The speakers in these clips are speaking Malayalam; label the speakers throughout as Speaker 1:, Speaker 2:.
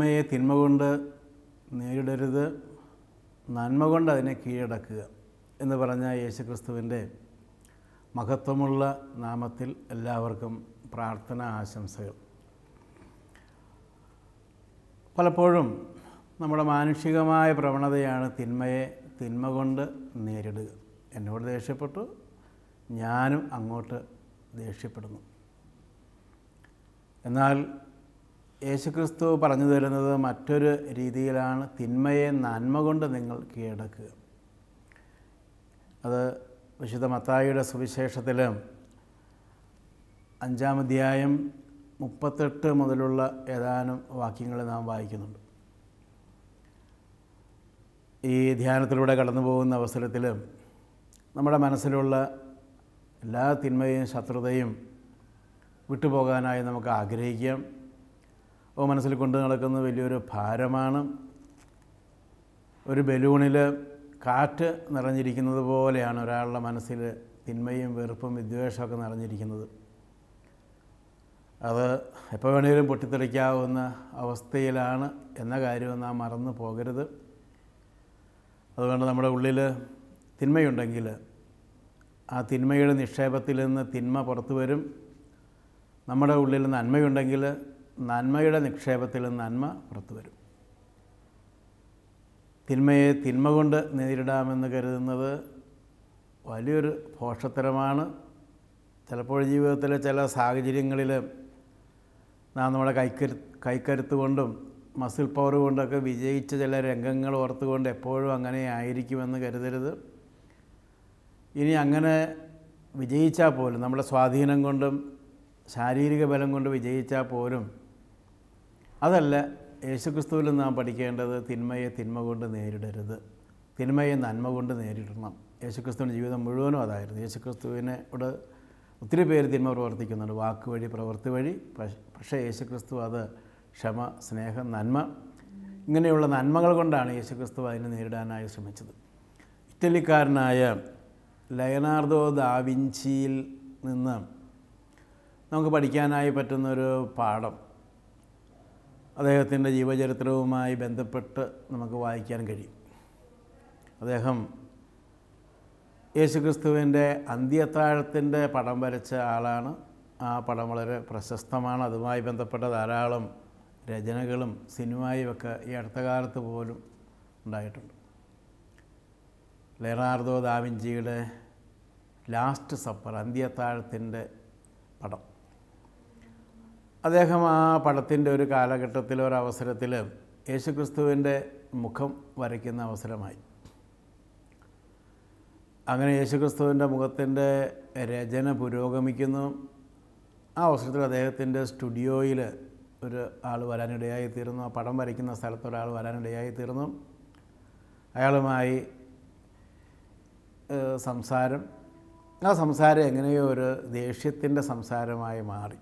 Speaker 1: തിന്മയെ തിന്മ കൊണ്ട് നേരിടരുത് നന്മ കൊണ്ട് അതിനെ കീഴടക്കുക എന്ന് പറഞ്ഞ യേശുക്രിസ്തുവിൻ്റെ മഹത്വമുള്ള നാമത്തിൽ എല്ലാവർക്കും പ്രാർത്ഥന ആശംസകൾ പലപ്പോഴും നമ്മുടെ മാനുഷികമായ പ്രവണതയാണ് തിന്മയെ തിന്മ കൊണ്ട് നേരിടുക എന്നോട് ദേഷ്യപ്പെട്ടു ഞാനും അങ്ങോട്ട് ദേഷ്യപ്പെടുന്നു എന്നാൽ യേശുക്രിസ്തു പറഞ്ഞു തരുന്നത് മറ്റൊരു രീതിയിലാണ് തിന്മയെ നന്മ കൊണ്ട് നിങ്ങൾ കീഴടക്കുക അത് വിശുദ്ധ മത്തായിയുടെ സുവിശേഷത്തിൽ അധ്യായം മുപ്പത്തെട്ട് മുതലുള്ള ഏതാനും വാക്യങ്ങൾ നാം വായിക്കുന്നുണ്ട് ഈ ധ്യാനത്തിലൂടെ കടന്നു പോകുന്ന അവസരത്തിൽ നമ്മുടെ മനസ്സിലുള്ള എല്ലാ തിന്മയും ശത്രുതയും വിട്ടുപോകാനായി നമുക്ക് ആഗ്രഹിക്കാം മനസ്സിൽ കൊണ്ട് നടക്കുന്ന വലിയൊരു ഭാരമാണ് ഒരു ബലൂണിൽ കാറ്റ് നിറഞ്ഞിരിക്കുന്നത് പോലെയാണ് ഒരാളുടെ മനസ്സിൽ തിന്മയും വെറുപ്പും വിദ്വേഷമൊക്കെ നിറഞ്ഞിരിക്കുന്നത് അത് എപ്പോൾ വേണമെങ്കിലും പൊട്ടിത്തെറിക്കാവുന്ന അവസ്ഥയിലാണ് എന്ന കാര്യം നാം മറന്നു പോകരുത് അതുകൊണ്ട് നമ്മുടെ ഉള്ളിൽ തിന്മയുണ്ടെങ്കിൽ ആ തിന്മയുടെ നിക്ഷേപത്തിൽ നിന്ന് തിന്മ പുറത്തു വരും നമ്മുടെ ഉള്ളിൽ നന്മയുണ്ടെങ്കിൽ നന്മയുടെ നിക്ഷേപത്തിൽ നന്മ പുറത്തു വരും തിന്മയെ തിന്മ കൊണ്ട് നേരിടാമെന്ന് കരുതുന്നത് വലിയൊരു ഭോഷത്തരമാണ് ചിലപ്പോൾ ജീവിതത്തിലെ ചില സാഹചര്യങ്ങളിൽ നാം നമ്മുടെ കൈക്കരു കൈക്കരുത്ത് കൊണ്ടും മസിൽ പവർ കൊണ്ടൊക്കെ വിജയിച്ച ചില രംഗങ്ങൾ ഓർത്തുകൊണ്ട് എപ്പോഴും അങ്ങനെ ആയിരിക്കുമെന്ന് കരുതരുത് ഇനി അങ്ങനെ വിജയിച്ചാൽ പോലും നമ്മുടെ സ്വാധീനം കൊണ്ടും ശാരീരിക ബലം കൊണ്ട് വിജയിച്ചാൽ പോലും അതല്ല യേശുക്രിസ്തുവിൽ നാം പഠിക്കേണ്ടത് തിന്മയെ തിന്മ കൊണ്ട് നേരിടരുത് തിന്മയെ നന്മ കൊണ്ട് നേരിടണം യേശുക്രിസ്തുവിൻ്റെ ജീവിതം മുഴുവനും അതായിരുന്നു യേശുക്രിസ്തുവിനെ ഇവിടെ ഒത്തിരി പേര് തിന്മ പ്രവർത്തിക്കുന്നുണ്ട് വാക്ക് വഴി പ്രവൃത്തി വഴി പക്ഷേ യേശുക്രിസ്തു അത് ക്ഷമ സ്നേഹം നന്മ ഇങ്ങനെയുള്ള നന്മകൾ കൊണ്ടാണ് യേശുക്രിസ്തു അതിനെ നേരിടാനായി ശ്രമിച്ചത് ഇറ്റലിക്കാരനായ ലയനാർദോ ദാവിഞ്ചിയിൽ നിന്ന് നമുക്ക് പഠിക്കാനായി പറ്റുന്നൊരു പാഠം അദ്ദേഹത്തിൻ്റെ ജീവചരിത്രവുമായി ബന്ധപ്പെട്ട് നമുക്ക് വായിക്കാൻ കഴിയും അദ്ദേഹം യേശുക്രിസ്തുവിൻ്റെ അന്ത്യത്താഴത്തിൻ്റെ പടം വരച്ച ആളാണ് ആ പടം വളരെ പ്രശസ്തമാണ് അതുമായി ബന്ധപ്പെട്ട ധാരാളം രചനകളും സിനിമയും ഒക്കെ ഈ അടുത്ത കാലത്ത് പോലും ഉണ്ടായിട്ടുണ്ട് ലെറാർദോ ദാവിഞ്ചിയുടെ ലാസ്റ്റ് സപ്പർ അന്ത്യത്താഴത്തിൻ്റെ പടം അദ്ദേഹം ആ പടത്തിൻ്റെ ഒരു കാലഘട്ടത്തിൽ ഒരവസരത്തിൽ യേശുക്രിസ്തുവിൻ്റെ മുഖം വരയ്ക്കുന്ന അവസരമായി അങ്ങനെ യേശുക്രിസ്തുവിൻ്റെ മുഖത്തിൻ്റെ രചന പുരോഗമിക്കുന്നു ആ അവസരത്തിൽ അദ്ദേഹത്തിൻ്റെ സ്റ്റുഡിയോയിൽ ഒരു ആൾ വരാനിടയായി തീർന്നു ആ പടം വരയ്ക്കുന്ന സ്ഥലത്തൊരാൾ ഒരാൾ വരാനിടയായി തീർന്നു അയാളുമായി സംസാരം ആ സംസാരം എങ്ങനെയോ ഒരു ദേഷ്യത്തിൻ്റെ സംസാരമായി മാറി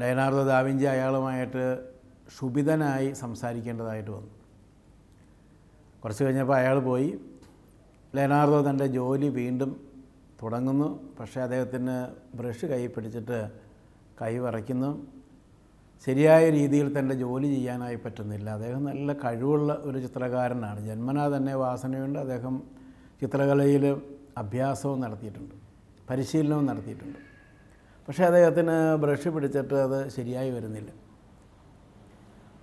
Speaker 1: ലയനാർഡോ ദാവിഞ്ചി അയാളുമായിട്ട് ക്ഷുഭിതനായി സംസാരിക്കേണ്ടതായിട്ട് വന്നു കുറച്ച് കഴിഞ്ഞപ്പോൾ അയാൾ പോയി ലയനാർഡോ തൻ്റെ ജോലി വീണ്ടും തുടങ്ങുന്നു പക്ഷേ അദ്ദേഹത്തിന് ബ്രഷ് കൈ പിടിച്ചിട്ട് കൈ വറയ്ക്കുന്നു ശരിയായ രീതിയിൽ തൻ്റെ ജോലി ചെയ്യാനായി പറ്റുന്നില്ല അദ്ദേഹം നല്ല കഴിവുള്ള ഒരു ചിത്രകാരനാണ് ജന്മനാ തന്നെ വാസനയുണ്ട് അദ്ദേഹം ചിത്രകലയിൽ അഭ്യാസവും നടത്തിയിട്ടുണ്ട് പരിശീലനവും നടത്തിയിട്ടുണ്ട് പക്ഷേ അദ്ദേഹത്തിന് ബ്രഷ് പിടിച്ചിട്ട് അത് ശരിയായി വരുന്നില്ല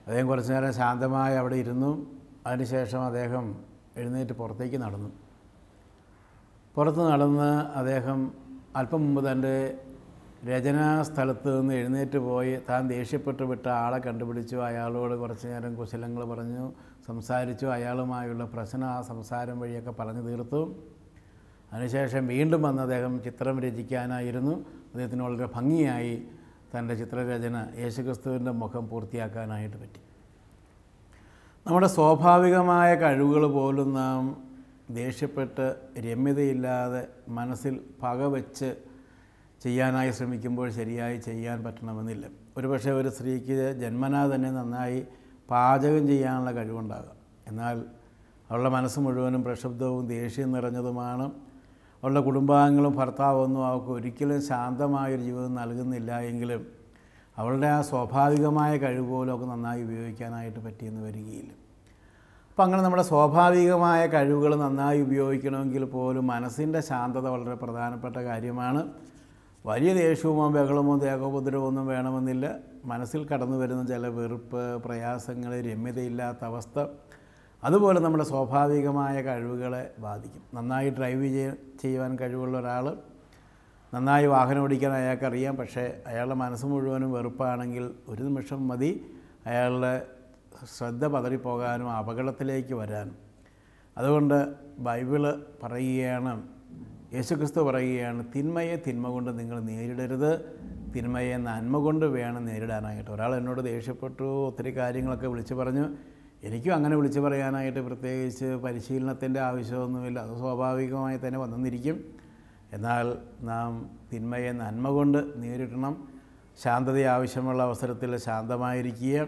Speaker 1: അദ്ദേഹം കുറച്ച് നേരം ശാന്തമായി അവിടെ ഇരുന്നു അതിനുശേഷം അദ്ദേഹം എഴുന്നേറ്റ് പുറത്തേക്ക് നടന്നു പുറത്ത് നടന്ന് അദ്ദേഹം അല്പം മുമ്പ് തൻ്റെ രചനാ സ്ഥലത്ത് നിന്ന് എഴുന്നേറ്റ് പോയി താൻ ദേഷ്യപ്പെട്ട് വിട്ട ആളെ കണ്ടുപിടിച്ചു അയാളോട് കുറച്ച് നേരം കുശലങ്ങൾ പറഞ്ഞു സംസാരിച്ചു അയാളുമായുള്ള പ്രശ്നം ആ സംസാരം വഴിയൊക്കെ പറഞ്ഞു തീർത്തു അതിനുശേഷം വീണ്ടും വന്ന് അദ്ദേഹം ചിത്രം രചിക്കാനായിരുന്നു അദ്ദേഹത്തിന് വളരെ ഭംഗിയായി തൻ്റെ ചിത്രരചന യേശുക്രിസ്തുവിൻ്റെ മുഖം പൂർത്തിയാക്കാനായിട്ട് പറ്റി നമ്മുടെ സ്വാഭാവികമായ കഴിവുകൾ പോലും നാം ദേഷ്യപ്പെട്ട് രമ്യതയില്ലാതെ മനസ്സിൽ പക വെച്ച് ചെയ്യാനായി ശ്രമിക്കുമ്പോൾ ശരിയായി ചെയ്യാൻ പറ്റണമെന്നില്ല ഒരുപക്ഷെ ഒരു സ്ത്രീക്ക് ജന്മനാ തന്നെ നന്നായി പാചകം ചെയ്യാനുള്ള കഴിവുണ്ടാകാം എന്നാൽ അവളുടെ മനസ്സ് മുഴുവനും പ്രക്ഷുബ്ധവും ദേഷ്യം നിറഞ്ഞതുമാണ് ഉള്ള കുടുംബാംഗങ്ങളും ഭർത്താവൊന്നും അവൾക്ക് ഒരിക്കലും ശാന്തമായൊരു ജീവിതം നൽകുന്നില്ല എങ്കിലും അവളുടെ ആ സ്വാഭാവികമായ കഴിവ് പോലും ഒക്കെ നന്നായി ഉപയോഗിക്കാനായിട്ട് പറ്റിയെന്ന് വരികയില്ല അപ്പം അങ്ങനെ നമ്മുടെ സ്വാഭാവികമായ കഴിവുകൾ നന്നായി ഉപയോഗിക്കണമെങ്കിൽ പോലും മനസ്സിൻ്റെ ശാന്തത വളരെ പ്രധാനപ്പെട്ട കാര്യമാണ് വലിയ ദേഷ്യവുമോ ബഹളമോ ദേഹോപദ്രവമോ ഒന്നും വേണമെന്നില്ല മനസ്സിൽ കടന്നു വരുന്ന ചില വെറുപ്പ് പ്രയാസങ്ങൾ രമ്യതയില്ലാത്ത അവസ്ഥ അതുപോലെ നമ്മുടെ സ്വാഭാവികമായ കഴിവുകളെ ബാധിക്കും നന്നായി ഡ്രൈവ് ചെയ്യുവാൻ കഴിവുള്ള ഒരാൾ നന്നായി വാഹനം ഓടിക്കാൻ അയാൾക്കറിയാം പക്ഷേ അയാളുടെ മനസ്സ് മുഴുവനും വെറുപ്പാണെങ്കിൽ ഒരു നിമിഷം മതി അയാളുടെ ശ്രദ്ധ പതറിപ്പോകാനും അപകടത്തിലേക്ക് വരാനും അതുകൊണ്ട് ബൈബിള് പറയുകയാണ് യേശുക്രിസ്തു പറയുകയാണ് തിന്മയെ തിന്മ കൊണ്ട് നിങ്ങൾ നേരിടരുത് തിന്മയെ നന്മ കൊണ്ട് വേണം നേരിടാനായിട്ട് ഒരാൾ എന്നോട് ദേഷ്യപ്പെട്ടു ഒത്തിരി കാര്യങ്ങളൊക്കെ വിളിച്ചു പറഞ്ഞു എനിക്കും അങ്ങനെ വിളിച്ചു പറയാനായിട്ട് പ്രത്യേകിച്ച് പരിശീലനത്തിൻ്റെ ആവശ്യമൊന്നുമില്ല അത് സ്വാഭാവികമായി തന്നെ വന്നിരിക്കും എന്നാൽ നാം തിന്മയെ നന്മ കൊണ്ട് നേരിടണം ശാന്തത ആവശ്യമുള്ള അവസരത്തിൽ ശാന്തമായിരിക്കുക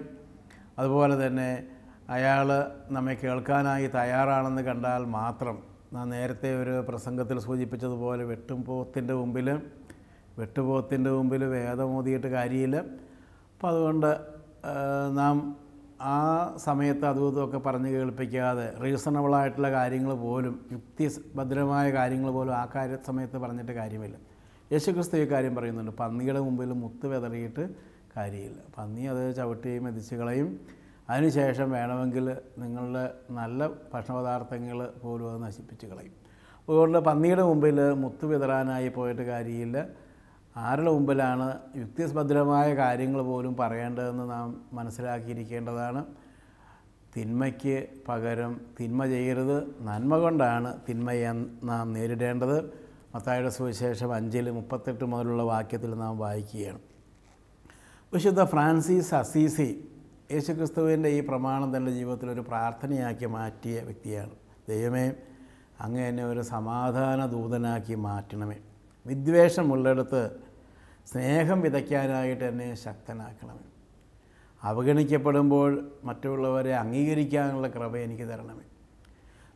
Speaker 1: അതുപോലെ തന്നെ അയാൾ നമ്മെ കേൾക്കാനായി തയ്യാറാണെന്ന് കണ്ടാൽ മാത്രം നാം നേരത്തെ ഒരു പ്രസംഗത്തിൽ സൂചിപ്പിച്ചതുപോലെ വെട്ടുംപോത്തിൻ്റെ മുമ്പിൽ വെട്ടുപോത്തിൻ്റെ മുമ്പിൽ വേദമോതിയിട്ട് കാര്യമില്ല അപ്പോൾ അതുകൊണ്ട് നാം ആ സമയത്ത് അതും ഇതുമൊക്കെ പറഞ്ഞ് കേൾപ്പിക്കാതെ റീസണബിളായിട്ടുള്ള കാര്യങ്ങൾ പോലും യുക്തിഭദ്രമായ കാര്യങ്ങൾ പോലും ആ കാര്യ സമയത്ത് പറഞ്ഞിട്ട് കാര്യമില്ല യേശുക്രിസ്തു ഈ കാര്യം പറയുന്നുണ്ട് പന്നിയുടെ മുമ്പിൽ മുത്ത് വിതറിയിട്ട് കാര്യമില്ല പന്നി അത് ചവിട്ടുകയും മെതിച്ച് കളയും അതിനുശേഷം വേണമെങ്കിൽ നിങ്ങളുടെ നല്ല ഭക്ഷണപദാർത്ഥങ്ങൾ പോലും അത് നശിപ്പിച്ച് കളയും അതുകൊണ്ട് പന്നിയുടെ മുമ്പിൽ മുത്ത് വിതറാനായി പോയിട്ട് കാര്യമില്ല ആരുടെ മുമ്പിലാണ് യുക്തിസഭദ്രമായ കാര്യങ്ങൾ പോലും പറയേണ്ടതെന്ന് നാം മനസ്സിലാക്കിയിരിക്കേണ്ടതാണ് തിന്മയ്ക്ക് പകരം തിന്മ ചെയ്യരുത് നന്മ കൊണ്ടാണ് തിന്മയെ നാം നേരിടേണ്ടത് മത്തായുടെ സുവിശേഷം അഞ്ചിൽ മുപ്പത്തെട്ട് മുതലുള്ള വാക്യത്തിൽ നാം വായിക്കുകയാണ് വിശുദ്ധ ഫ്രാൻസിസ് അസീസി യേശുക്രിസ്തുവിൻ്റെ ഈ പ്രമാണം തൻ്റെ ജീവിതത്തിൽ ഒരു പ്രാർത്ഥനയാക്കി മാറ്റിയ വ്യക്തിയാണ് ദൈവമേ അങ്ങ് എന്നെ ഒരു സമാധാന ദൂതനാക്കി മാറ്റണമേ വിദ്വേഷമുള്ളിടത്ത് സ്നേഹം വിതയ്ക്കാനായിട്ട് എന്നെ ശക്തനാക്കണമേ അവഗണിക്കപ്പെടുമ്പോൾ മറ്റുള്ളവരെ അംഗീകരിക്കാനുള്ള കൃപ എനിക്ക് തരണമേ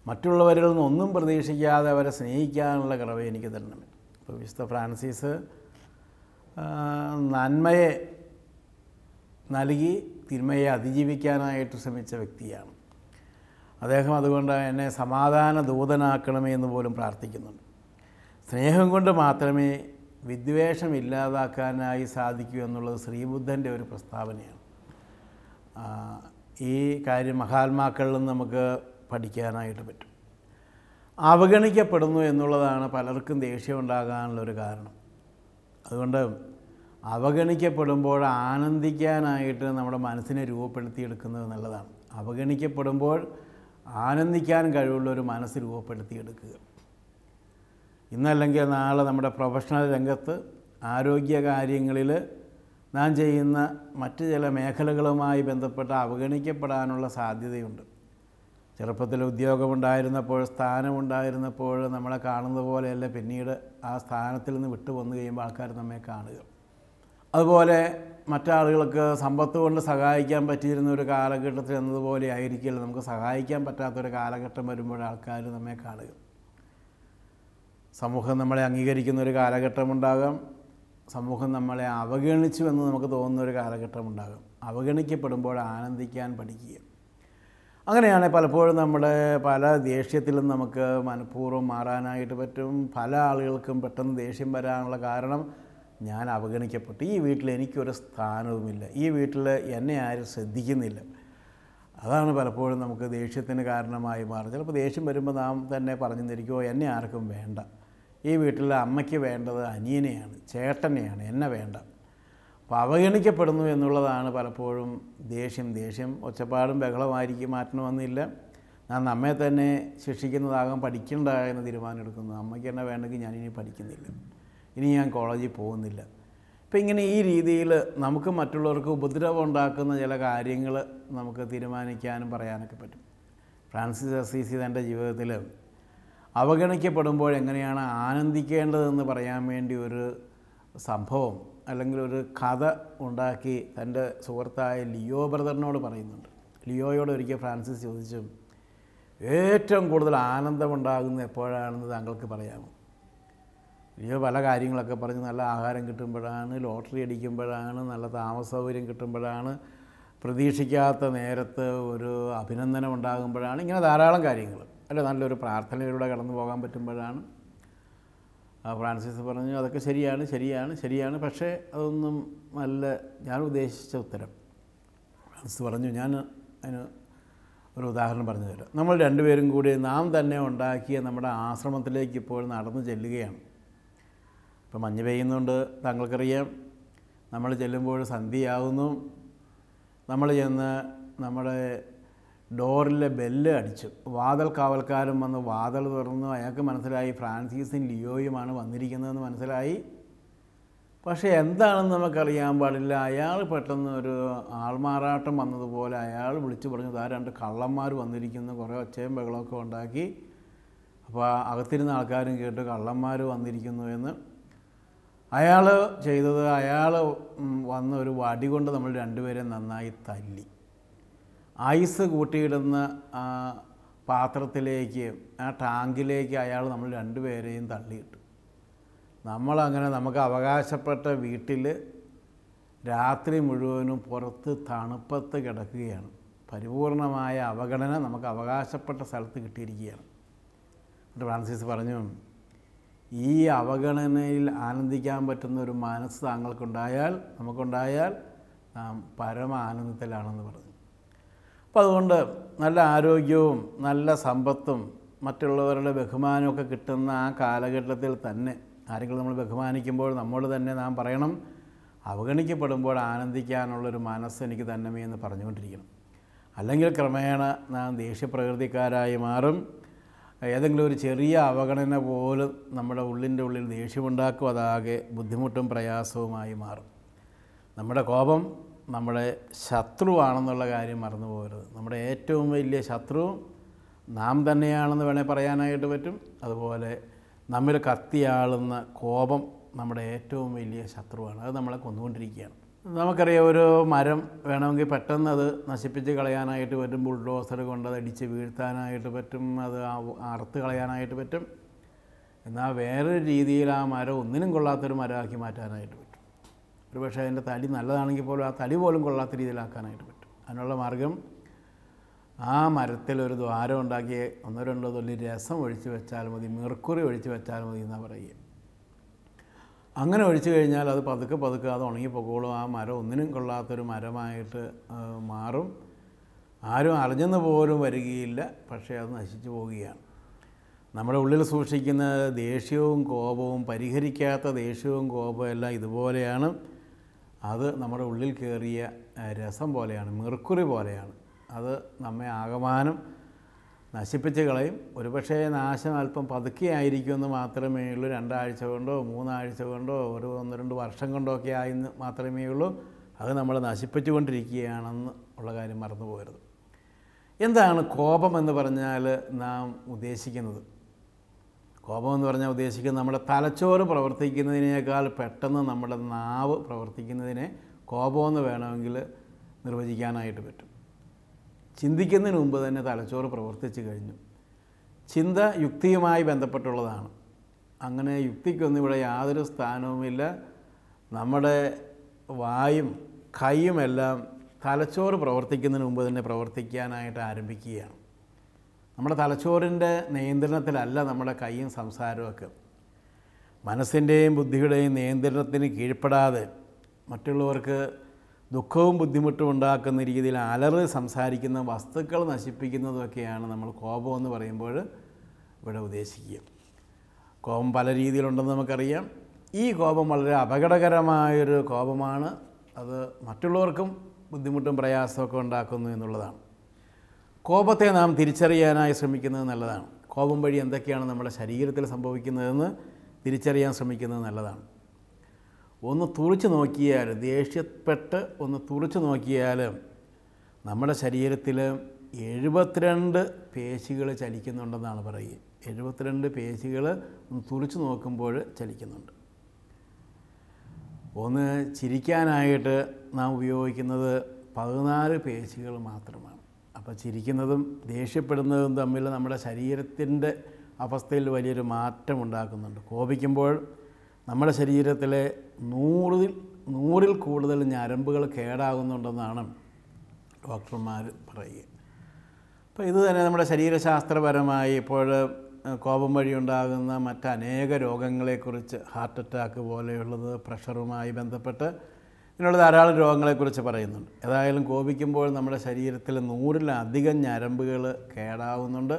Speaker 1: മറ്റുള്ളവരിൽ നിന്നൊന്നും പ്രതീക്ഷിക്കാതെ അവരെ സ്നേഹിക്കാനുള്ള കൃപ എനിക്ക് തരണമേ ഇപ്പോൾ വിശുദ്ധ ഫ്രാൻസിസ് നന്മയെ നൽകി തിന്മയെ അതിജീവിക്കാനായിട്ട് ശ്രമിച്ച വ്യക്തിയാണ് അദ്ദേഹം അതുകൊണ്ട് എന്നെ സമാധാന ദൂതനാക്കണമേ എന്ന് പോലും പ്രാർത്ഥിക്കുന്നുണ്ട് സ്നേഹം കൊണ്ട് മാത്രമേ വിദ്വേഷം ഇല്ലാതാക്കാനായി സാധിക്കൂ എന്നുള്ളത് ശ്രീബുദ്ധൻ്റെ ഒരു പ്രസ്താവനയാണ് ഈ കാര്യം മഹാത്മാക്കളിൽ നിന്ന് നമുക്ക് പഠിക്കാനായിട്ട് പറ്റും അവഗണിക്കപ്പെടുന്നു എന്നുള്ളതാണ് പലർക്കും ദേഷ്യം ഒരു കാരണം അതുകൊണ്ട് അവഗണിക്കപ്പെടുമ്പോൾ ആനന്ദിക്കാനായിട്ട് നമ്മുടെ മനസ്സിനെ രൂപപ്പെടുത്തിയെടുക്കുന്നത് നല്ലതാണ് അവഗണിക്കപ്പെടുമ്പോൾ ആനന്ദിക്കാൻ കഴിവുള്ള ഒരു മനസ്സ് രൂപപ്പെടുത്തിയെടുക്കുക ഇന്നല്ലെങ്കിൽ നാളെ നമ്മുടെ പ്രൊഫഷണൽ രംഗത്ത് ആരോഗ്യകാര്യങ്ങളിൽ നാം ചെയ്യുന്ന മറ്റ് ചില മേഖലകളുമായി ബന്ധപ്പെട്ട് അവഗണിക്കപ്പെടാനുള്ള സാധ്യതയുണ്ട് ചെറുപ്പത്തിൽ ഉദ്യോഗമുണ്ടായിരുന്നപ്പോൾ സ്ഥാനമുണ്ടായിരുന്നപ്പോൾ നമ്മളെ കാണുന്ന പോലെയല്ല പിന്നീട് ആ സ്ഥാനത്തിൽ നിന്ന് വിട്ടു വന്നു കഴിയുമ്പോൾ ആൾക്കാർ നമ്മെ കാണുക അതുപോലെ മറ്റാളുകൾക്ക് സമ്പത്ത് കൊണ്ട് സഹായിക്കാൻ പറ്റിയിരുന്ന ഒരു കാലഘട്ടത്തിൽ എന്നതുപോലെ ആയിരിക്കില്ല നമുക്ക് സഹായിക്കാൻ പറ്റാത്തൊരു കാലഘട്ടം വരുമ്പോൾ ആൾക്കാർ നമ്മെ കാണുക സമൂഹം നമ്മളെ അംഗീകരിക്കുന്ന ഒരു കാലഘട്ടമുണ്ടാകാം സമൂഹം നമ്മളെ അവഗണിച്ചു എന്ന് നമുക്ക് തോന്നുന്ന ഒരു ഉണ്ടാകും അവഗണിക്കപ്പെടുമ്പോൾ ആനന്ദിക്കാൻ പഠിക്കുക അങ്ങനെയാണ് പലപ്പോഴും നമ്മുടെ പല ദേഷ്യത്തിലും നമുക്ക് മനഃപൂർവ്വം മാറാനായിട്ട് പറ്റും പല ആളുകൾക്കും പെട്ടെന്ന് ദേഷ്യം വരാനുള്ള കാരണം ഞാൻ അവഗണിക്കപ്പെട്ടു ഈ വീട്ടിൽ എനിക്കൊരു സ്ഥാനവുമില്ല ഈ വീട്ടിൽ എന്നെ ആരും ശ്രദ്ധിക്കുന്നില്ല അതാണ് പലപ്പോഴും നമുക്ക് ദേഷ്യത്തിന് കാരണമായി മാറുന്നത് ചിലപ്പോൾ ദേഷ്യം വരുമ്പോൾ നാം തന്നെ പറഞ്ഞു തരിക്കുമോ എന്നെ ആർക്കും വേണ്ട ഈ വീട്ടിൽ അമ്മയ്ക്ക് വേണ്ടത് അനിയനെയാണ് ചേട്ടനെയാണ് എന്നെ വേണ്ട അപ്പോൾ അവഗണിക്കപ്പെടുന്നു എന്നുള്ളതാണ് പലപ്പോഴും ദേഷ്യം ദേഷ്യം ഒച്ചപ്പാടും ബഹളമായിരിക്കും മാറ്റണമെന്നില്ല ഞാൻ നമ്മെ തന്നെ ശിക്ഷിക്കുന്നതാകാം പഠിക്കണ്ട എന്ന് തീരുമാനമെടുക്കുന്നു അമ്മയ്ക്ക് എന്നെ ഞാൻ ഞാനിനി പഠിക്കുന്നില്ല ഇനി ഞാൻ കോളേജിൽ പോകുന്നില്ല ഇപ്പം ഇങ്ങനെ ഈ രീതിയിൽ നമുക്ക് മറ്റുള്ളവർക്ക് ഉപദ്രവം ഉണ്ടാക്കുന്ന ചില കാര്യങ്ങൾ നമുക്ക് തീരുമാനിക്കാനും പറയാനൊക്കെ പറ്റും ഫ്രാൻസിസ് അസീസി തൻ്റെ ജീവിതത്തിൽ അവഗണിക്കപ്പെടുമ്പോൾ എങ്ങനെയാണ് ആനന്ദിക്കേണ്ടതെന്ന് പറയാൻ വേണ്ടി ഒരു സംഭവം അല്ലെങ്കിൽ ഒരു കഥ ഉണ്ടാക്കി തൻ്റെ സുഹൃത്തായ ലിയോ ബ്രദറിനോട് പറയുന്നുണ്ട് ലിയോയോട് ഒരിക്കൽ ഫ്രാൻസിസ് ചോദിച്ചു ഏറ്റവും കൂടുതൽ ആനന്ദമുണ്ടാകുന്നത് എപ്പോഴാണെന്ന് താങ്കൾക്ക് പറയാമോ ലിയോ പല കാര്യങ്ങളൊക്കെ പറഞ്ഞ് നല്ല ആഹാരം കിട്ടുമ്പോഴാണ് ലോട്ടറി അടിക്കുമ്പോഴാണ് നല്ല താമസ സൗകര്യം കിട്ടുമ്പോഴാണ് പ്രതീക്ഷിക്കാത്ത നേരത്ത് ഒരു അഭിനന്ദനം ഉണ്ടാകുമ്പോഴാണ് ഇങ്ങനെ ധാരാളം കാര്യങ്ങൾ അല്ല നല്ലൊരു പ്രാർത്ഥനയിലൂടെ കടന്നു പോകാൻ പറ്റുമ്പോഴാണ് ഫ്രാൻസിസ് പറഞ്ഞു അതൊക്കെ ശരിയാണ് ശരിയാണ് ശരിയാണ് പക്ഷേ അതൊന്നും നല്ല ഞാൻ ഉദ്ദേശിച്ച ഉത്തരം ഫ്രാൻസിസ് പറഞ്ഞു ഞാൻ അതിന് ഒരു ഉദാഹരണം പറഞ്ഞു തരാം നമ്മൾ രണ്ടുപേരും കൂടി നാം തന്നെ ഉണ്ടാക്കിയ നമ്മുടെ ആശ്രമത്തിലേക്ക് ഇപ്പോൾ നടന്നു ചെല്ലുകയാണ് ഇപ്പം മഞ്ഞ് പെയ്യുന്നുണ്ട് താങ്കൾക്കറിയാം നമ്മൾ ചെല്ലുമ്പോൾ സന്ധ്യയാവുന്നു നമ്മൾ ചെന്ന് നമ്മുടെ ഡോറിലെ ബെല്ല് അടിച്ചു വാതൽ കാവൽക്കാരൻ വന്ന് വാതൽ തുറന്നു അയാൾക്ക് മനസ്സിലായി ഫ്രാൻസീസും ലിയോയുമാണ് വന്നിരിക്കുന്നതെന്ന് മനസ്സിലായി പക്ഷേ എന്താണെന്ന് നമുക്കറിയാൻ പാടില്ല അയാൾ പെട്ടെന്ന് ഒരു ആൾമാറാട്ടം വന്നതുപോലെ അയാൾ വിളിച്ചു പറഞ്ഞു ആ രണ്ട് കള്ളന്മാർ വന്നിരിക്കുന്നു കുറേ ഒച്ചയും ബഹളമൊക്കെ ഉണ്ടാക്കി അപ്പോൾ അകത്തിരുന്ന ആൾക്കാരും കേട്ട് കള്ളന്മാർ വന്നിരിക്കുന്നു എന്ന് അയാൾ ചെയ്തത് അയാൾ വന്ന ഒരു വടി കൊണ്ട് നമ്മൾ രണ്ടുപേരെ നന്നായി തല്ലി ഐസ് കൂട്ടിയിടുന്ന പാത്രത്തിലേക്ക് ആ ടാങ്കിലേക്ക് അയാൾ നമ്മൾ രണ്ടുപേരെയും തള്ളിയിട്ടു നമ്മളങ്ങനെ നമുക്ക് അവകാശപ്പെട്ട വീട്ടിൽ രാത്രി മുഴുവനും പുറത്ത് തണുപ്പത്ത് കിടക്കുകയാണ് പരിപൂർണമായ അവഗണന നമുക്ക് അവകാശപ്പെട്ട സ്ഥലത്ത് കിട്ടിയിരിക്കുകയാണ് ഫ്രാൻസിസ് പറഞ്ഞു ഈ അവഗണനയിൽ ആനന്ദിക്കാൻ പറ്റുന്ന ഒരു മനസ്സ് താങ്കൾക്കുണ്ടായാൽ നമുക്കുണ്ടായാൽ നാം പരമാനന്ദത്തിലാണെന്ന് പറഞ്ഞു അപ്പോൾ അതുകൊണ്ട് നല്ല ആരോഗ്യവും നല്ല സമ്പത്തും മറ്റുള്ളവരുടെ ബഹുമാനമൊക്കെ കിട്ടുന്ന ആ കാലഘട്ടത്തിൽ തന്നെ ആരെങ്കിലും നമ്മൾ ബഹുമാനിക്കുമ്പോൾ നമ്മൾ തന്നെ നാം പറയണം അവഗണിക്കപ്പെടുമ്പോൾ ആനന്ദിക്കാനുള്ളൊരു മനസ്സ് എനിക്ക് തന്നെ എന്ന് പറഞ്ഞുകൊണ്ടിരിക്കണം അല്ലെങ്കിൽ ക്രമേണ നാം ദേഷ്യപ്രകൃതിക്കാരായി മാറും ഏതെങ്കിലും ഒരു ചെറിയ അവഗണന പോലും നമ്മുടെ ഉള്ളിൻ്റെ ഉള്ളിൽ ദേഷ്യമുണ്ടാക്കും അതാകെ ബുദ്ധിമുട്ടും പ്രയാസവുമായി മാറും നമ്മുടെ കോപം നമ്മുടെ ശത്രുവാണെന്നുള്ള കാര്യം മറന്നു പോകരുത് നമ്മുടെ ഏറ്റവും വലിയ ശത്രുവും നാം തന്നെയാണെന്ന് വേണേൽ പറയാനായിട്ട് പറ്റും അതുപോലെ നമ്മൾ കത്തിയാളുന്ന കോപം നമ്മുടെ ഏറ്റവും വലിയ ശത്രുവാണ് അത് നമ്മളെ കൊന്നുകൊണ്ടിരിക്കുകയാണ് നമുക്കറിയാം ഒരു മരം വേണമെങ്കിൽ പെട്ടെന്ന് അത് നശിപ്പിച്ച് കളയാനായിട്ട് പറ്റും ബുൾഡോസർ കൊണ്ട് അത് അടിച്ച് വീഴ്ത്താനായിട്ട് പറ്റും അത് അറുത്ത് കളയാനായിട്ട് പറ്റും എന്നാൽ വേറൊരു രീതിയിൽ ആ മരം ഒന്നിനും കൊള്ളാത്തൊരു മരമാക്കി മാറ്റാനായിട്ട് പറ്റും പക്ഷേ അതിൻ്റെ തടി നല്ലതാണെങ്കിൽ പോലും ആ തടി പോലും കൊള്ളാത്ത രീതിയിലാക്കാനായിട്ട് പറ്റും അതിനുള്ള മാർഗം ആ മരത്തിൽ ഒരു ദ്വാരം ഉണ്ടാക്കി ഒന്നോ രണ്ടോ തൊല്ലി രസം ഒഴിച്ചു വെച്ചാൽ മതി മെർക്കുറി ഒഴിച്ചു വെച്ചാൽ മതി എന്നാണ് പറയുക അങ്ങനെ ഒഴിച്ചു കഴിഞ്ഞാൽ അത് പതുക്കെ പതുക്കെ അത് ഉണങ്ങിപ്പോക്കോളും ആ മരം ഒന്നിനും കൊള്ളാത്തൊരു മരമായിട്ട് മാറും ആരും അറിഞ്ഞെന്ന് പോലും വരികയില്ല പക്ഷേ അത് നശിച്ചു പോവുകയാണ് നമ്മുടെ ഉള്ളിൽ സൂക്ഷിക്കുന്ന ദേഷ്യവും കോപവും പരിഹരിക്കാത്ത ദേഷ്യവും കോപവും എല്ലാം ഇതുപോലെയാണ് അത് നമ്മുടെ ഉള്ളിൽ കയറിയ രസം പോലെയാണ് മെർക്കുറി പോലെയാണ് അത് നമ്മെ ആകമാനം നശിപ്പിച്ച് കളയും ഒരുപക്ഷേ നാശം അല്പം പതുക്കെയായിരിക്കുമെന്ന് മാത്രമേ ഉള്ളൂ രണ്ടാഴ്ച കൊണ്ടോ മൂന്നാഴ്ച കൊണ്ടോ ഒരു ഒന്ന് രണ്ട് വർഷം കൊണ്ടോ ഒക്കെ ആയെന്ന് മാത്രമേ ഉള്ളൂ അത് നമ്മൾ നശിപ്പിച്ചുകൊണ്ടിരിക്കുകയാണെന്ന് ഉള്ള കാര്യം മറന്നു പോകരുത് എന്താണ് കോപം എന്ന് പറഞ്ഞാൽ നാം ഉദ്ദേശിക്കുന്നത് കോപം എന്ന് പറഞ്ഞാൽ ഉദ്ദേശിക്കുന്നത് നമ്മുടെ തലച്ചോറ് പ്രവർത്തിക്കുന്നതിനേക്കാൾ പെട്ടെന്ന് നമ്മുടെ നാവ് പ്രവർത്തിക്കുന്നതിനെ കോപമെന്ന് വേണമെങ്കിൽ നിർവചിക്കാനായിട്ട് പറ്റും ചിന്തിക്കുന്നതിന് മുമ്പ് തന്നെ തലച്ചോറ് പ്രവർത്തിച്ചു കഴിഞ്ഞു ചിന്ത യുക്തിയുമായി ബന്ധപ്പെട്ടുള്ളതാണ് അങ്ങനെ യുക്തിക്കൊന്നും ഇവിടെ യാതൊരു സ്ഥാനവുമില്ല നമ്മുടെ വായും കൈയുമെല്ലാം തലച്ചോറ് പ്രവർത്തിക്കുന്നതിന് മുമ്പ് തന്നെ പ്രവർത്തിക്കാനായിട്ട് ആരംഭിക്കുകയാണ് നമ്മുടെ തലച്ചോറിൻ്റെ നിയന്ത്രണത്തിലല്ല നമ്മുടെ കൈയും സംസാരമൊക്കെ മനസ്സിൻ്റെയും ബുദ്ധിയുടെയും നിയന്ത്രണത്തിന് കീഴ്പ്പെടാതെ മറ്റുള്ളവർക്ക് ദുഃഖവും ബുദ്ധിമുട്ടും ഉണ്ടാക്കുന്ന രീതിയിൽ അലറി സംസാരിക്കുന്ന വസ്തുക്കൾ നശിപ്പിക്കുന്നതൊക്കെയാണ് നമ്മൾ കോപം എന്ന് പറയുമ്പോൾ ഇവിടെ ഉദ്ദേശിക്കുക കോപം പല രീതിയിലുണ്ടെന്ന് നമുക്കറിയാം ഈ കോപം വളരെ അപകടകരമായൊരു കോപമാണ് അത് മറ്റുള്ളവർക്കും ബുദ്ധിമുട്ടും പ്രയാസമൊക്കെ ഉണ്ടാക്കുന്നു എന്നുള്ളതാണ് കോപത്തെ നാം തിരിച്ചറിയാനായി ശ്രമിക്കുന്നത് നല്ലതാണ് കോപം വഴി എന്തൊക്കെയാണ് നമ്മുടെ ശരീരത്തിൽ സംഭവിക്കുന്നതെന്ന് തിരിച്ചറിയാൻ ശ്രമിക്കുന്നത് നല്ലതാണ് ഒന്ന് തുറിച്ചു നോക്കിയാൽ ദേഷ്യപ്പെട്ട് ഒന്ന് തുറിച്ചു നോക്കിയാൽ നമ്മുടെ ശരീരത്തിൽ എഴുപത്തിരണ്ട് പേശികൾ ചലിക്കുന്നുണ്ടെന്നാണ് പറയുക എഴുപത്തിരണ്ട് പേശികൾ ഒന്ന് തുറിച്ചു നോക്കുമ്പോൾ ചലിക്കുന്നുണ്ട് ഒന്ന് ചിരിക്കാനായിട്ട് നാം ഉപയോഗിക്കുന്നത് പതിനാല് പേശികൾ മാത്രമാണ് അപ്പോൾ ചിരിക്കുന്നതും ദേഷ്യപ്പെടുന്നതും തമ്മിൽ നമ്മുടെ ശരീരത്തിൻ്റെ അവസ്ഥയിൽ വലിയൊരു മാറ്റം ഉണ്ടാക്കുന്നുണ്ട് കോപിക്കുമ്പോൾ നമ്മുടെ ശരീരത്തിലെ നൂറിൽ നൂറിൽ കൂടുതൽ ഞരമ്പുകൾ കേടാകുന്നുണ്ടെന്നാണ് ഡോക്ടർമാർ പറയുക അപ്പോൾ ഇത് തന്നെ നമ്മുടെ ശരീരശാസ്ത്രപരമായി ഇപ്പോൾ കോപം വഴിയുണ്ടാകുന്ന മറ്റനേക രോഗങ്ങളെക്കുറിച്ച് ഹാർട്ട് അറ്റാക്ക് പോലെയുള്ളത് പ്രഷറുമായി ബന്ധപ്പെട്ട് ഇങ്ങനെയുള്ള ധാരാളം രോഗങ്ങളെക്കുറിച്ച് പറയുന്നുണ്ട് ഏതായാലും കോപിക്കുമ്പോൾ നമ്മുടെ ശരീരത്തിൽ നൂറിലധികം ഞരമ്പുകൾ കേടാവുന്നുണ്ട്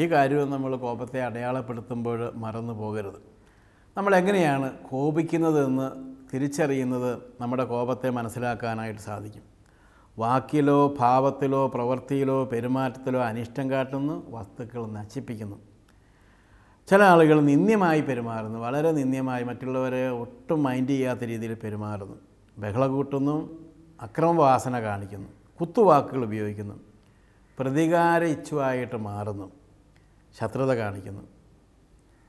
Speaker 1: ഈ കാര്യവും നമ്മൾ കോപത്തെ അടയാളപ്പെടുത്തുമ്പോൾ മറന്നു പോകരുത് നമ്മളെങ്ങനെയാണ് കോപിക്കുന്നതെന്ന് തിരിച്ചറിയുന്നത് നമ്മുടെ കോപത്തെ മനസ്സിലാക്കാനായിട്ട് സാധിക്കും വാക്കിലോ ഭാവത്തിലോ പ്രവൃത്തിയിലോ പെരുമാറ്റത്തിലോ അനിഷ്ടം കാട്ടുന്നു വസ്തുക്കൾ നശിപ്പിക്കുന്നു ചില ആളുകൾ നിന്ദ്യമായി പെരുമാറുന്നു വളരെ നിന്ദ്യമായി മറ്റുള്ളവരെ ഒട്ടും മൈൻഡ് ചെയ്യാത്ത രീതിയിൽ പെരുമാറുന്നു ബഹളം കൂട്ടുന്നു അക്രമവാസന കാണിക്കുന്നു കുത്തുവാക്കുകൾ ഉപയോഗിക്കുന്നു പ്രതികാര ഇച്ഛുവായിട്ട് മാറുന്നു ശത്രുത കാണിക്കുന്നു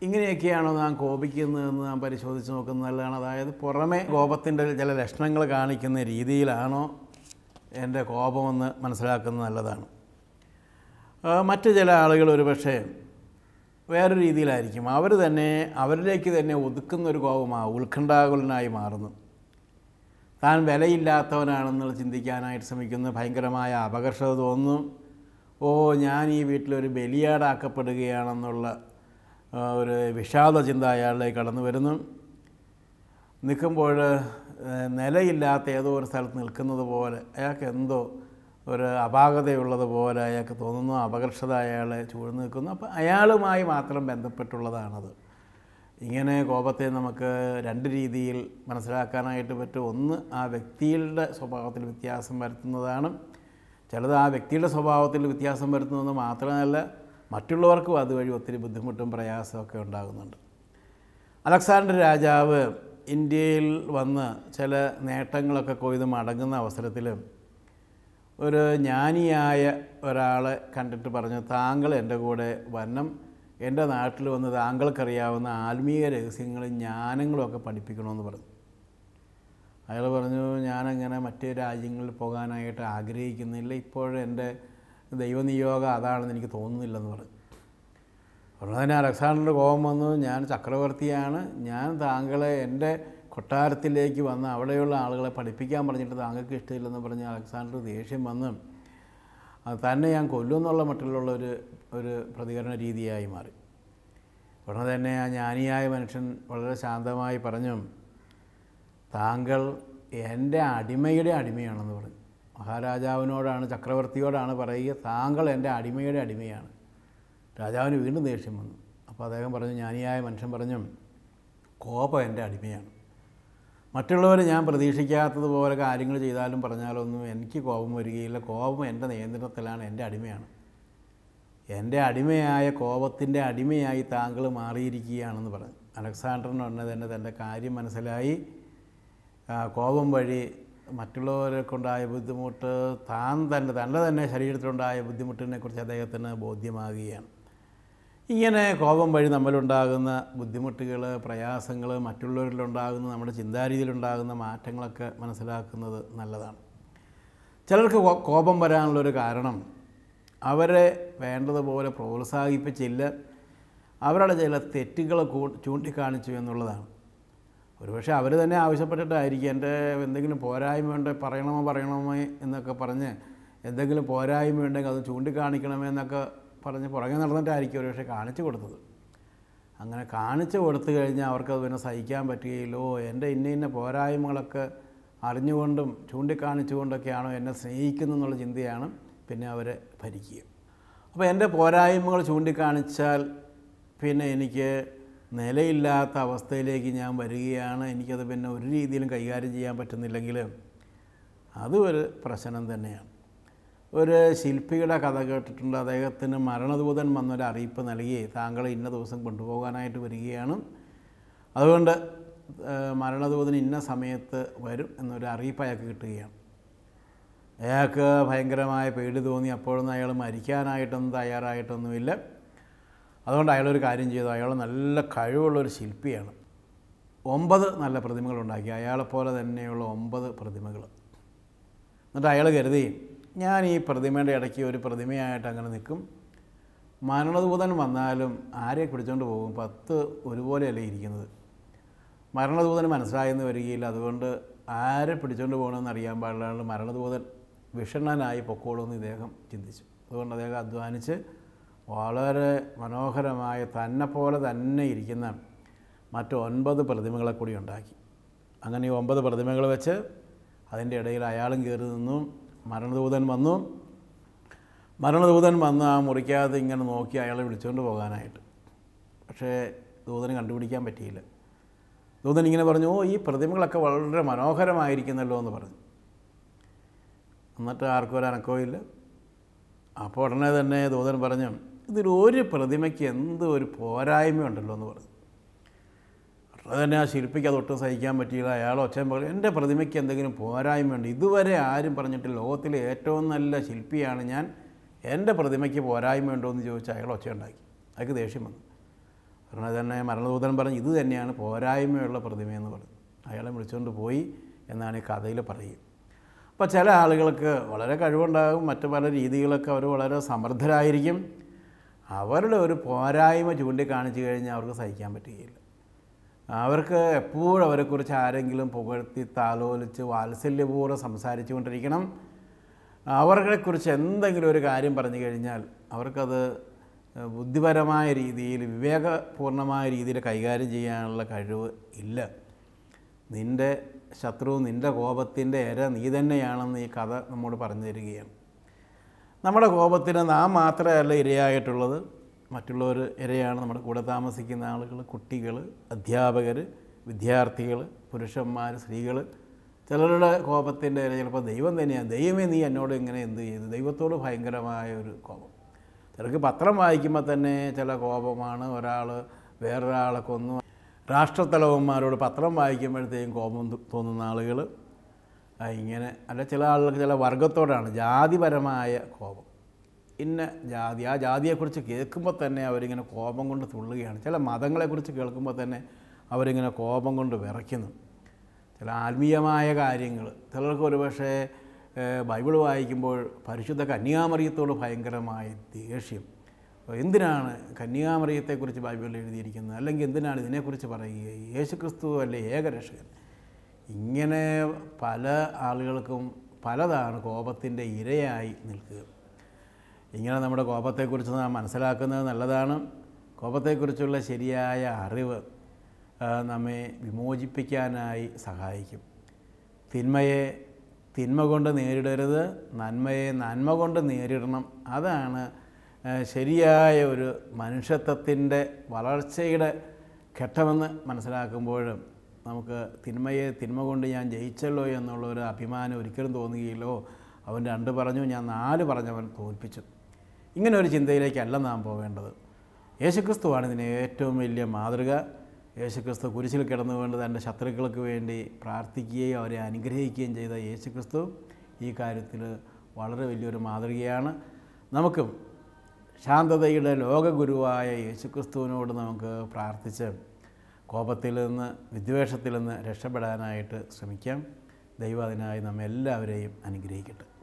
Speaker 1: ഇങ്ങനെയൊക്കെയാണോ നാം കോപിക്കുന്നതെന്ന് നാം പരിശോധിച്ച് നോക്കുന്നത് നല്ലതാണ് അതായത് പുറമേ കോപത്തിൻ്റെ ചില ലക്ഷണങ്ങൾ കാണിക്കുന്ന രീതിയിലാണോ എൻ്റെ കോപമെന്ന് മനസ്സിലാക്കുന്നത് നല്ലതാണ് മറ്റു ചില ആളുകൾ ഒരുപക്ഷെ വേറൊരു രീതിയിലായിരിക്കും അവർ തന്നെ അവരിലേക്ക് തന്നെ ഒതുക്കുന്ന ഒരു കോപമാണ് ഉത്കണ്ഠാകുലനായി മാറുന്നു താൻ വിലയില്ലാത്തവനാണെന്നുള്ള ചിന്തിക്കാനായിട്ട് ശ്രമിക്കുന്നത് ഭയങ്കരമായ അപകർഷത തോന്നും ഓ ഞാൻ ഈ വീട്ടിലൊരു ബലിയാടാക്കപ്പെടുകയാണെന്നുള്ള ഒരു വിഷാദ ചിന്ത അയാളിലേക്ക് കടന്നു വരുന്നു നിൽക്കുമ്പോൾ നിലയില്ലാത്ത ഏതോ ഒരു സ്ഥലത്ത് നിൽക്കുന്നത് പോലെ അയാൾക്ക് എന്തോ ഒരു അപാകതയുള്ളതുപോലെ അയാൾക്ക് തോന്നുന്നു അപകർഷത അയാളെ ചൂഴ്ന്നു നിൽക്കുന്നു അപ്പോൾ അയാളുമായി മാത്രം ബന്ധപ്പെട്ടുള്ളതാണത് ഇങ്ങനെ കോപത്തെ നമുക്ക് രണ്ട് രീതിയിൽ മനസ്സിലാക്കാനായിട്ട് പറ്റും ഒന്ന് ആ വ്യക്തിയുടെ സ്വഭാവത്തിൽ വ്യത്യാസം വരുത്തുന്നതാണ് ചിലത് ആ വ്യക്തിയുടെ സ്വഭാവത്തിൽ വ്യത്യാസം വരുത്തുന്നത് മാത്രമല്ല മറ്റുള്ളവർക്കും അതുവഴി ഒത്തിരി ബുദ്ധിമുട്ടും പ്രയാസമൊക്കെ ഉണ്ടാകുന്നുണ്ട് അലക്സാണ്ടർ രാജാവ് ഇന്ത്യയിൽ വന്ന് ചില നേട്ടങ്ങളൊക്കെ കൊയ്ത് മടങ്ങുന്ന അവസരത്തിൽ ഒരു ജ്ഞാനിയായ ഒരാളെ കണ്ടിട്ട് പറഞ്ഞു താങ്കൾ എൻ്റെ കൂടെ വരണം എൻ്റെ നാട്ടിൽ വന്ന് താങ്കൾക്കറിയാവുന്ന ആത്മീയ രഹസ്യങ്ങളും ജ്ഞാനങ്ങളും ഒക്കെ പഠിപ്പിക്കണമെന്ന് പറഞ്ഞു അയാൾ പറഞ്ഞു ഞാനങ്ങനെ മറ്റേ രാജ്യങ്ങളിൽ പോകാനായിട്ട് ആഗ്രഹിക്കുന്നില്ല ഇപ്പോഴെൻ്റെ ദൈവനിയോഗം അതാണെന്ന് എനിക്ക് തോന്നുന്നില്ലെന്ന് പറഞ്ഞു ഉടനെ തന്നെ അലക്സാണ്ടർ കോപം വന്നു ഞാൻ ചക്രവർത്തിയാണ് ഞാൻ താങ്കളെ എൻ്റെ കൊട്ടാരത്തിലേക്ക് വന്ന് അവിടെയുള്ള ആളുകളെ പഠിപ്പിക്കാൻ പറഞ്ഞിട്ട് താങ്കൾക്ക് ഇഷ്ടമില്ലെന്ന് പറഞ്ഞ് അലക്സാണ്ടർ ദേഷ്യം വന്ന് തന്നെ ഞാൻ കൊല്ലുമെന്നുള്ള മട്ടിലുള്ളൊരു ഒരു ഒരു പ്രതികരണ രീതിയായി മാറി ഉടനെ തന്നെ ആ ജ്ഞാനിയായ മനുഷ്യൻ വളരെ ശാന്തമായി പറഞ്ഞു താങ്കൾ എൻ്റെ അടിമയുടെ അടിമയാണെന്ന് പറഞ്ഞു മഹാരാജാവിനോടാണ് ചക്രവർത്തിയോടാണ് പറയുക താങ്കൾ എൻ്റെ അടിമയുടെ അടിമയാണ് രാജാവിന് വീണ്ടും ദേഷ്യം വന്നു അപ്പോൾ അദ്ദേഹം പറഞ്ഞു ജ്ഞാനിയായ മനുഷ്യൻ പറഞ്ഞു കോപം എൻ്റെ അടിമയാണ് മറ്റുള്ളവർ ഞാൻ പ്രതീക്ഷിക്കാത്തതുപോലെ കാര്യങ്ങൾ ചെയ്താലും പറഞ്ഞാലൊന്നും എനിക്ക് കോപം വരികയില്ല കോപം എൻ്റെ നിയന്ത്രണത്തിലാണ് എൻ്റെ അടിമയാണ് എൻ്റെ അടിമയായ കോപത്തിൻ്റെ അടിമയായി താങ്കൾ മാറിയിരിക്കുകയാണെന്ന് പറഞ്ഞു അലക്സാണ്ടറിന് പറഞ്ഞത് തന്നെ തൻ്റെ കാര്യം മനസ്സിലായി കോപം വഴി മറ്റുള്ളവർക്കുണ്ടായ ബുദ്ധിമുട്ട് താൻ തന്നെ തൻ്റെ തന്നെ ശരീരത്തിലുണ്ടായ ബുദ്ധിമുട്ടിനെക്കുറിച്ച് അദ്ദേഹത്തിന് ബോധ്യമാകുകയാണ് ഇങ്ങനെ കോപം വഴി നമ്മളുണ്ടാകുന്ന ബുദ്ധിമുട്ടുകൾ പ്രയാസങ്ങൾ മറ്റുള്ളവരിലുണ്ടാകുന്ന നമ്മുടെ ചിന്താരീതിയിലുണ്ടാകുന്ന മാറ്റങ്ങളൊക്കെ മനസ്സിലാക്കുന്നത് നല്ലതാണ് ചിലർക്ക് കോപം വരാനുള്ളൊരു കാരണം അവരെ വേണ്ടതുപോലെ പ്രോത്സാഹിപ്പിച്ചില്ല അവരുടെ ചില തെറ്റുകൾ ചൂണ്ടിക്കാണിച്ചു എന്നുള്ളതാണ് ഒരുപക്ഷെ അവർ തന്നെ ആവശ്യപ്പെട്ടിട്ടായിരിക്കും എൻ്റെ എന്തെങ്കിലും പോരായ്മ ഉണ്ടെങ്കിൽ പറയണമോ പറയണമോ എന്നൊക്കെ പറഞ്ഞ് എന്തെങ്കിലും പോരായ്മ ഉണ്ടെങ്കിൽ അത് ചൂണ്ടിക്കാണിക്കണമേ എന്നൊക്കെ പറഞ്ഞ് പുറകെ നടന്നിട്ടായിരിക്കും ഒരുപക്ഷെ കാണിച്ചു കൊടുത്തത് അങ്ങനെ കാണിച്ചു കൊടുത്തു കഴിഞ്ഞാൽ അവർക്കത് പിന്നെ സഹിക്കാൻ പറ്റുകയില്ലോ എൻ്റെ ഇന്ന ഇന്ന പോരായ്മകളൊക്കെ അറിഞ്ഞുകൊണ്ടും ചൂണ്ടിക്കാണിച്ചുകൊണ്ടൊക്കെയാണോ എന്നെ സ്നേഹിക്കുന്നു എന്നുള്ള ചിന്തയാണ് പിന്നെ അവരെ ഭരിക്കുകയും അപ്പോൾ എൻ്റെ പോരായ്മകൾ ചൂണ്ടിക്കാണിച്ചാൽ പിന്നെ എനിക്ക് നിലയില്ലാത്ത അവസ്ഥയിലേക്ക് ഞാൻ വരികയാണ് എനിക്കത് പിന്നെ ഒരു രീതിയിലും കൈകാര്യം ചെയ്യാൻ പറ്റുന്നില്ലെങ്കിൽ അതും ഒരു പ്രശ്നം തന്നെയാണ് ഒരു ശില്പിയുടെ കഥ കേട്ടിട്ടുണ്ട് അദ്ദേഹത്തിന് മരണദൂതൻ വന്നൊരു അറിയിപ്പ് നൽകി താങ്കൾ ഇന്ന ദിവസം കൊണ്ടുപോകാനായിട്ട് വരികയാണ് അതുകൊണ്ട് മരണദൂതൻ ഇന്ന സമയത്ത് വരും എന്നൊരു അറിയിപ്പ് അയാൾക്ക് കിട്ടുകയാണ് അയാൾക്ക് ഭയങ്കരമായ പേടി തോന്നി അപ്പോഴൊന്നും അയാൾ മരിക്കാനായിട്ടൊന്നും തയ്യാറായിട്ടൊന്നുമില്ല അതുകൊണ്ട് അയാളൊരു കാര്യം ചെയ്തു അയാൾ നല്ല കഴിവുള്ളൊരു ശില്പിയാണ് ഒമ്പത് നല്ല പ്രതിമകൾ ഉണ്ടാക്കി അയാളെപ്പോലെ തന്നെയുള്ള ഒമ്പത് പ്രതിമകൾ എന്നിട്ട് അയാൾ കരുതി ഞാൻ ഈ പ്രതിമയുടെ ഇടയ്ക്ക് ഒരു പ്രതിമയായിട്ട് അങ്ങനെ നിൽക്കും മരണദൂതൻ വന്നാലും ആരെ പിടിച്ചുകൊണ്ട് പോകും പത്ത് ഒരുപോലെയല്ലേ ഇരിക്കുന്നത് മരണദൂതൻ മനസ്സിലായെന്ന് വരികയില്ല അതുകൊണ്ട് ആരെ പിടിച്ചുകൊണ്ട് പോകണമെന്ന് അറിയാൻ പാടില്ലാണ്ട് മരണദൂതൻ വിഷണ്ണനായി പൊക്കോളൂന്ന് ഇദ്ദേഹം ചിന്തിച്ചു അതുകൊണ്ട് അദ്ദേഹം അധ്വാനിച്ച് വളരെ മനോഹരമായ തന്നെ പോലെ തന്നെ ഇരിക്കുന്ന ഒൻപത് പ്രതിമകളെ കൂടി ഉണ്ടാക്കി അങ്ങനെ ഈ ഒമ്പത് പ്രതിമകൾ വെച്ച് അതിൻ്റെ ഇടയിൽ അയാളും കയറി നിന്നും മരണദൂതൻ വന്നു മരണദൂതൻ വന്ന് ആ മുറിക്കാതെ ഇങ്ങനെ നോക്കി അയാളെ വിളിച്ചുകൊണ്ട് പോകാനായിട്ട് പക്ഷേ ദൂതന് കണ്ടുപിടിക്കാൻ പറ്റിയില്ല ദൂതൻ ഇങ്ങനെ പറഞ്ഞു ഓ ഈ പ്രതിമകളൊക്കെ വളരെ മനോഹരമായിരിക്കുന്നല്ലോ എന്ന് പറഞ്ഞു എന്നിട്ട് ആർക്കും ഒരു അനക്കവുമില്ല അപ്പോൾ ഉടനെ തന്നെ ദൂതൻ പറഞ്ഞു ഇതിൽ ഒരു പ്രതിമയ്ക്ക് എന്ത് ഒരു ഉണ്ടല്ലോ എന്ന് പറഞ്ഞു അത് തന്നെ ആ ശില്പിക്ക് അതൊട്ടും സഹിക്കാൻ പറ്റിയില്ല അയാൾ ഒച്ച പറഞ്ഞു എൻ്റെ പ്രതിമയ്ക്ക് എന്തെങ്കിലും പോരായ്മയുണ്ട് ഇതുവരെ ആരും പറഞ്ഞിട്ട് ലോകത്തിലെ ഏറ്റവും നല്ല ശില്പിയാണ് ഞാൻ എൻ്റെ പ്രതിമയ്ക്ക് ഉണ്ടോ എന്ന് ചോദിച്ച് അയാൾ ഉണ്ടാക്കി അയാൾക്ക് ദേഷ്യം വന്നു കാരണം തന്നെ മരണദൂതൻ പറഞ്ഞു ഇത് തന്നെയാണ് പോരായ്മയുള്ള പ്രതിമയെന്ന് പറഞ്ഞു അയാളെ വിളിച്ചുകൊണ്ട് പോയി എന്നാണ് ഈ കഥയിൽ പറയുക അപ്പോൾ ചില ആളുകൾക്ക് വളരെ കഴിവുണ്ടാകും മറ്റു പല രീതികളൊക്കെ അവർ വളരെ സമർത്ഥരായിരിക്കും അവരുടെ ഒരു പോരായ്മ ചൂണ്ടിക്കാണിച്ചു കഴിഞ്ഞാൽ അവർക്ക് സഹിക്കാൻ പറ്റുകയില്ല അവർക്ക് എപ്പോഴും അവരെക്കുറിച്ച് ആരെങ്കിലും പുകഴ്ത്തി താലോലിച്ച് വാത്സല്യപൂർവ്വം സംസാരിച്ചു കൊണ്ടിരിക്കണം അവരെക്കുറിച്ച് എന്തെങ്കിലും ഒരു കാര്യം പറഞ്ഞു കഴിഞ്ഞാൽ അവർക്കത് ബുദ്ധിപരമായ രീതിയിൽ വിവേകപൂർണമായ രീതിയിൽ കൈകാര്യം ചെയ്യാനുള്ള കഴിവ് ഇല്ല നിൻ്റെ ശത്രു നിൻ്റെ കോപത്തിൻ്റെ ഇര നീ തന്നെയാണെന്ന് ഈ കഥ നമ്മോട് പറഞ്ഞു തരികയാണ് നമ്മുടെ കോപത്തിന് നാം മാത്രമല്ല ഇരയായിട്ടുള്ളത് മറ്റുള്ളവർ ഇരയാണ് നമ്മുടെ കൂടെ താമസിക്കുന്ന ആളുകൾ കുട്ടികൾ അധ്യാപകർ വിദ്യാർത്ഥികൾ പുരുഷന്മാർ സ്ത്രീകൾ ചിലരുടെ കോപത്തിൻ്റെ ഇര ചിലപ്പോൾ ദൈവം തന്നെയാണ് ദൈവമേ നീ എന്നോട് ഇങ്ങനെ എന്ത് ചെയ്തു ദൈവത്തോട് ഭയങ്കരമായ ഒരു കോപം ചിലർക്ക് പത്രം വായിക്കുമ്പോൾ തന്നെ ചില കോപമാണ് ഒരാൾ വേറൊരാളെ കൊന്നു രാഷ്ട്രത്തലവന്മാരോട് പത്രം വായിക്കുമ്പോഴത്തേക്കും കോപം തോന്നുന്ന ആളുകൾ ഇങ്ങനെ അല്ല ചില ആളുകൾക്ക് ചില വർഗത്തോടാണ് ജാതിപരമായ കോപം ഇന്ന ജാതി ആ ജാതിയെക്കുറിച്ച് കേൾക്കുമ്പോൾ തന്നെ അവരിങ്ങനെ കോപം കൊണ്ട് തുള്ളുകയാണ് ചില മതങ്ങളെക്കുറിച്ച് കേൾക്കുമ്പോൾ തന്നെ അവരിങ്ങനെ കോപം കൊണ്ട് വിറയ്ക്കുന്നു ചില ആത്മീയമായ കാര്യങ്ങൾ ചിലർക്ക് ഒരുപക്ഷെ ബൈബിൾ വായിക്കുമ്പോൾ പരിശുദ്ധ കന്യാമറിയത്തോട് ഭയങ്കരമായ ദേഷ്യം എന്തിനാണ് കന്യാമറിയത്തെക്കുറിച്ച് ബൈബിളിൽ എഴുതിയിരിക്കുന്നത് അല്ലെങ്കിൽ എന്തിനാണ് ഇതിനെക്കുറിച്ച് പറയുക ക്രിസ്തു അല്ലേ ഏകരക്ഷകൻ ഇങ്ങനെ പല ആളുകൾക്കും പലതാണ് കോപത്തിൻ്റെ ഇരയായി നിൽക്കുക ഇങ്ങനെ നമ്മുടെ കോപത്തെക്കുറിച്ച് നാം മനസ്സിലാക്കുന്നത് നല്ലതാണ് കോപത്തെക്കുറിച്ചുള്ള ശരിയായ അറിവ് നമ്മെ വിമോചിപ്പിക്കാനായി സഹായിക്കും തിന്മയെ തിന്മ കൊണ്ട് നേരിടരുത് നന്മയെ നന്മ കൊണ്ട് നേരിടണം അതാണ് ശരിയായ ഒരു മനുഷ്യത്വത്തിൻ്റെ വളർച്ചയുടെ ഘട്ടമെന്ന് മനസ്സിലാക്കുമ്പോഴും നമുക്ക് തിന്മയെ തിന്മ കൊണ്ട് ഞാൻ ജയിച്ചല്ലോ എന്നുള്ള ഒരു അഭിമാനം ഒരിക്കലും തോന്നുകയില്ലോ അവൻ രണ്ട് പറഞ്ഞു ഞാൻ നാല് പറഞ്ഞവൻ തോൽപ്പിച്ചു ഇങ്ങനെ ഒരു ചിന്തയിലേക്കല്ല നാം പോകേണ്ടത് യേശുക്രിസ്തുവാണ് ഇതിന് ഏറ്റവും വലിയ മാതൃക യേശുക്രിസ്തു കുരിശിൽ കിടന്നുകൊണ്ട് തൻ്റെ ശത്രുക്കൾക്ക് വേണ്ടി പ്രാർത്ഥിക്കുകയും അവരെ അനുഗ്രഹിക്കുകയും ചെയ്ത യേശുക്രിസ്തു ഈ കാര്യത്തിൽ വളരെ വലിയൊരു മാതൃകയാണ് നമുക്കും ശാന്തതയുടെ ലോകഗുരുവായ യേശുക്രിസ്തുവിനോട് നമുക്ക് പ്രാർത്ഥിച്ച് കോപത്തിൽ നിന്ന് വിദ്വേഷത്തിൽ നിന്ന് രക്ഷപ്പെടാനായിട്ട് ശ്രമിക്കാം ദൈവം അതിനായി നമ്മെല്ലാവരെയും അനുഗ്രഹിക്കട്ടെ